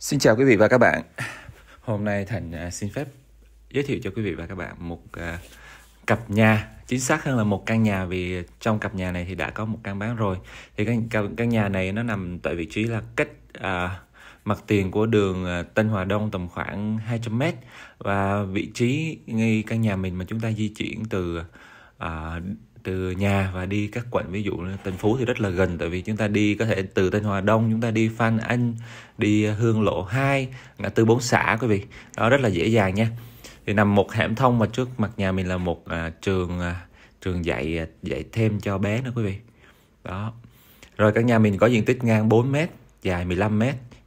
Xin chào quý vị và các bạn. Hôm nay Thành à, xin phép giới thiệu cho quý vị và các bạn một à, cặp nhà, chính xác hơn là một căn nhà vì trong cặp nhà này thì đã có một căn bán rồi. Thì căn căn nhà này nó nằm tại vị trí là cách à, mặt tiền của đường à, Tân Hòa Đông tầm khoảng 200 m và vị trí ngay căn nhà mình mà chúng ta di chuyển từ à, từ nhà và đi các quận ví dụ Tân Phú thì rất là gần tại vì chúng ta đi có thể từ Tân Hòa Đông chúng ta đi Phan Anh đi Hương Lộ 2 ngã tư bốn xã quý vị đó rất là dễ dàng nha thì nằm một hẻm thông mà trước mặt nhà mình là một à, trường à, trường dạy à, dạy thêm cho bé nữa quý vị đó rồi căn nhà mình có diện tích ngang 4 m dài 15 m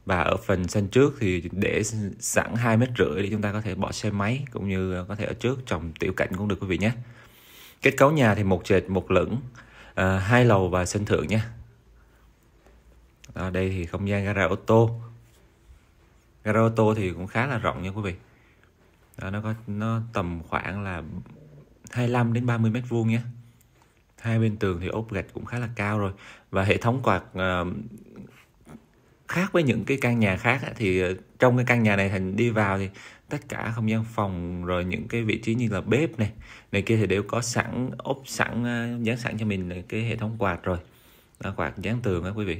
và ở phần sân trước thì để sẵn hai mét rưỡi để chúng ta có thể bỏ xe máy cũng như có thể ở trước trồng tiểu cảnh cũng được quý vị nhé kết cấu nhà thì một trệt một lửng à, hai lầu và sân thượng nhé đó, đây thì không gian gara ô tô gara ô tô thì cũng khá là rộng nha quý vị đó, nó có nó tầm khoảng là 25 đến 30 mét vuông nhé hai bên tường thì ốp gạch cũng khá là cao rồi và hệ thống quạt uh, khác với những cái căn nhà khác thì ờ, trong cái căn nhà này thành đi vào thì tất cả không gian phòng rồi những cái vị trí như là bếp này này kia thì đều có sẵn ốp sẵn ờ, dán sẵn cho mình cái hệ thống quạt rồi đó, quạt dán tường á quý vị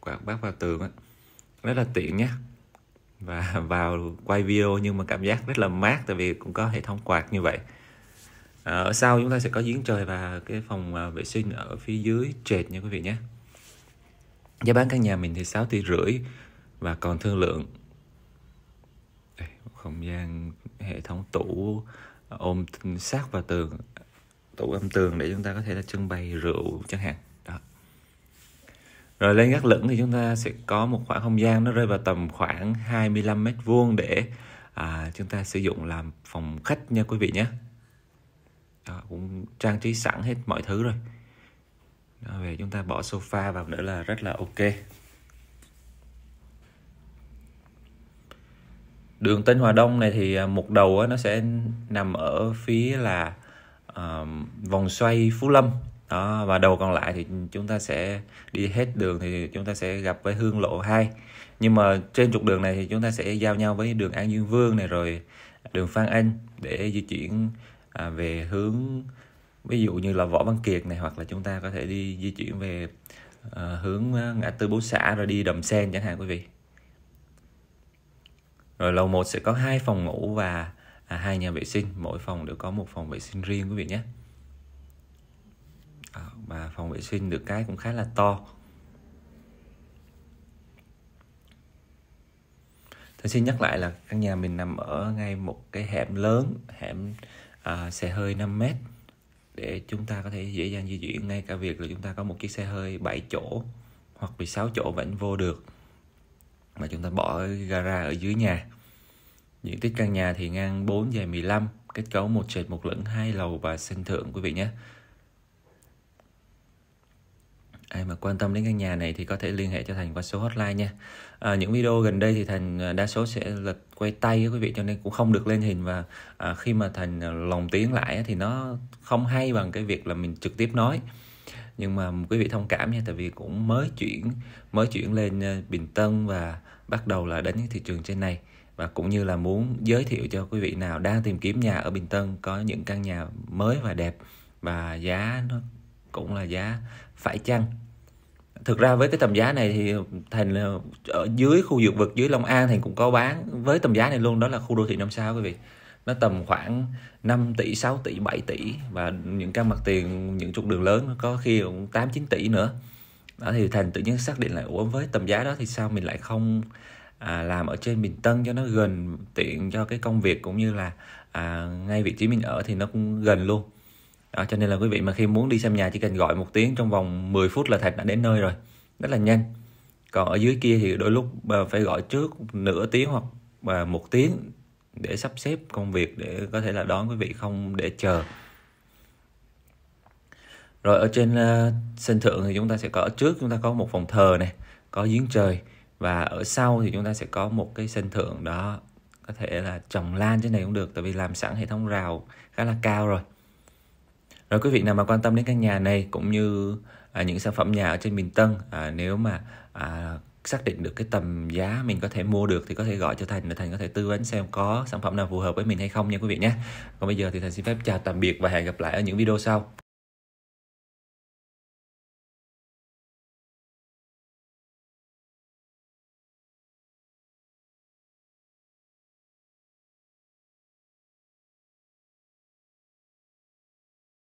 quạt bát vào tường á rất là tiện nhé và vào quay video nhưng mà cảm giác rất là mát tại vì cũng có hệ thống quạt như vậy ờ, ở sau chúng ta sẽ có giếng trời và cái phòng vệ sinh ở phía dưới trệt nha quý vị nhé giá bán căn nhà mình thì 6 tỷ rưỡi và còn thương lượng Đây, không gian hệ thống tủ ôm sát vào tường tủ âm tường để chúng ta có thể là trưng bày rượu chẳng hạn đó rồi lên gác lửng thì chúng ta sẽ có một khoảng không gian nó rơi vào tầm khoảng 25 mét vuông để à, chúng ta sử dụng làm phòng khách nha quý vị nhé đó, cũng trang trí sẵn hết mọi thứ rồi đó, về chúng ta bỏ sofa vào nữa là rất là ok đường Tân Hòa Đông này thì à, một đầu nó sẽ nằm ở phía là uh, vòng xoay Phú Lâm đó, và đầu còn lại thì chúng ta sẽ đi hết đường thì chúng ta sẽ gặp với Hương Lộ 2 nhưng mà trên trục đường này thì chúng ta sẽ giao nhau với đường An Dương Vương này rồi đường Phan Anh để di chuyển à, về hướng ví dụ như là võ văn kiệt này hoặc là chúng ta có thể đi di chuyển về uh, hướng ờ, ngã tư bố xã rồi đi đầm sen chẳng hạn quý vị rồi lầu 1 sẽ có hai phòng ngủ và à, hai nhà vệ sinh mỗi phòng đều có một phòng vệ sinh riêng quý vị nhé à, và phòng vệ sinh được cái cũng khá là to tôi xin nhắc lại là căn nhà mình nằm ở ngay một cái hẻm lớn hẻm à, xe hơi 5 mét để chúng ta có thể dễ dàng di chuyển ngay cả việc là chúng ta có một chiếc xe hơi 7 chỗ hoặc 16 chỗ vẫn vô được mà chúng ta bỏ ở gara ở dưới nhà diện tích căn nhà thì ngang 4 dài 15 kết cấu một trệt một lửng hai lầu và sân thượng quý vị nhé ai mà quan tâm đến căn nhà này thì có thể liên hệ cho thành qua số hotline nha à, những video gần đây thì thành à, đa số sẽ là quay tay với quý vị cho nên cũng không được lên hình và à, khi mà thành à, lồng tiếng lại thì nó không hay bằng cái việc là mình trực tiếp nói nhưng mà quý vị thông cảm nha tại vì cũng mới chuyển mới chuyển lên à, bình tân và bắt đầu là đến thị trường trên này và cũng như là muốn giới thiệu cho quý vị nào đang tìm kiếm nhà ở bình tân có những căn nhà mới và đẹp và giá nó cũng là giá phải chăng thực ra với cái tầm giá này thì thành là ở dưới khu dược vực dưới Long An thì cũng có bán với tầm giá này luôn đó là khu đô thị năm sao quý vị nó tầm khoảng 5 tỷ 6 tỷ 7 tỷ và những căn mặt tiền những trục đường lớn có khi cũng 8 9 tỷ nữa đó thì thành tự nhiên xác định lại ủa với tầm giá đó thì sao mình lại không à, làm ở trên Bình Tân cho nó gần tiện cho cái công việc cũng như là à, ngay vị trí mình ở thì nó cũng gần luôn đó cho nên là quý vị mà khi muốn đi xem nhà chỉ cần gọi một tiếng trong vòng 10 phút là thạch đã đến nơi rồi rất là nhanh còn ở dưới kia thì đôi lúc à, phải gọi trước nửa tiếng hoặc à, một tiếng để sắp xếp công việc để có thể là đón quý vị không để chờ rồi ở trên à, sân thượng thì chúng ta sẽ có ở trước chúng ta có một phòng thờ này có giếng trời và ở sau thì chúng ta sẽ có một cái sân thượng đó có thể là trồng lan trên này cũng được tại vì làm sẵn hệ thống rào khá là cao rồi rồi quý vị nào mà quan tâm đến căn nhà này cũng như à, những sản phẩm nhà ở trên miền Tân à, nếu mà à, xác định được cái tầm giá mình có thể mua được thì có thể gọi cho Thành để Thành có thể tư vấn xem có sản phẩm nào phù hợp với mình hay không nha quý vị nhé. Còn bây giờ thì Thành xin phép chào tạm biệt và hẹn gặp lại ở những video sau.